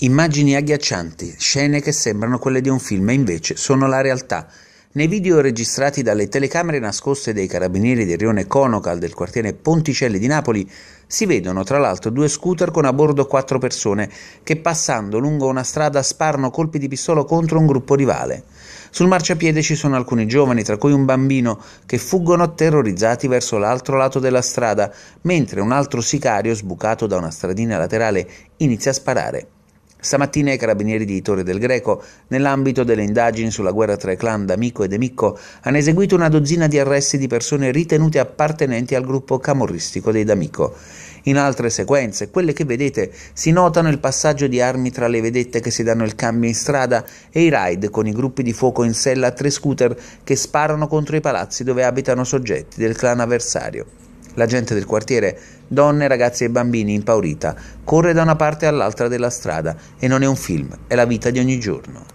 Immagini agghiaccianti, scene che sembrano quelle di un film e invece sono la realtà. Nei video registrati dalle telecamere nascoste dei carabinieri del rione Conocal del quartiere Ponticelli di Napoli si vedono tra l'altro due scooter con a bordo quattro persone che passando lungo una strada sparano colpi di pistola contro un gruppo rivale. Sul marciapiede ci sono alcuni giovani, tra cui un bambino, che fuggono terrorizzati verso l'altro lato della strada, mentre un altro sicario, sbucato da una stradina laterale, inizia a sparare. Stamattina i carabinieri di Torre del Greco, nell'ambito delle indagini sulla guerra tra i clan D'Amico e D'Emicco, hanno eseguito una dozzina di arresti di persone ritenute appartenenti al gruppo camorristico dei D'Amico. In altre sequenze, quelle che vedete, si notano il passaggio di armi tra le vedette che si danno il cambio in strada e i raid con i gruppi di fuoco in sella a tre scooter che sparano contro i palazzi dove abitano soggetti del clan avversario. La gente del quartiere, donne, ragazzi e bambini impaurita, corre da una parte all'altra della strada e non è un film, è la vita di ogni giorno.